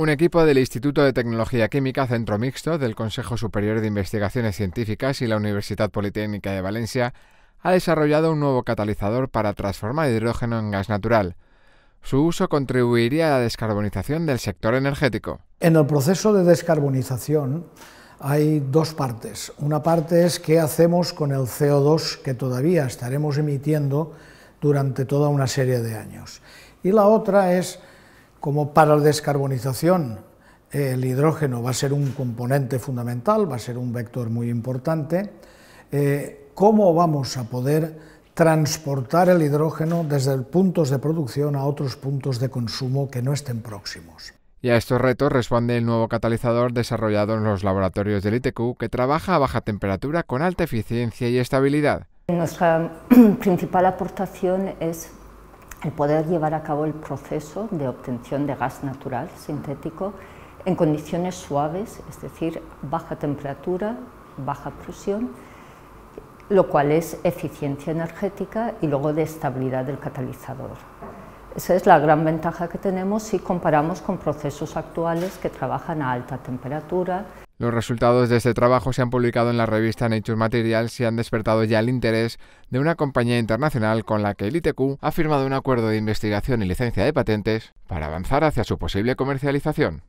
Un equipo del Instituto de Tecnología Química Centro Mixto del Consejo Superior de Investigaciones Científicas y la Universidad Politécnica de Valencia ha desarrollado un nuevo catalizador para transformar hidrógeno en gas natural. Su uso contribuiría a la descarbonización del sector energético. En el proceso de descarbonización hay dos partes. Una parte es qué hacemos con el CO2 que todavía estaremos emitiendo durante toda una serie de años. Y la otra es como para la descarbonización el hidrógeno va a ser un componente fundamental, va a ser un vector muy importante, eh, ¿cómo vamos a poder transportar el hidrógeno desde puntos de producción a otros puntos de consumo que no estén próximos? Y a estos retos responde el nuevo catalizador desarrollado en los laboratorios del ITQ, que trabaja a baja temperatura con alta eficiencia y estabilidad. Nuestra principal aportación es el poder llevar a cabo el proceso de obtención de gas natural sintético en condiciones suaves, es decir, baja temperatura, baja presión, lo cual es eficiencia energética y luego de estabilidad del catalizador. Esa es la gran ventaja que tenemos si comparamos con procesos actuales que trabajan a alta temperatura. Los resultados de este trabajo se han publicado en la revista Nature Materials y han despertado ya el interés de una compañía internacional con la que el ITQ ha firmado un acuerdo de investigación y licencia de patentes para avanzar hacia su posible comercialización.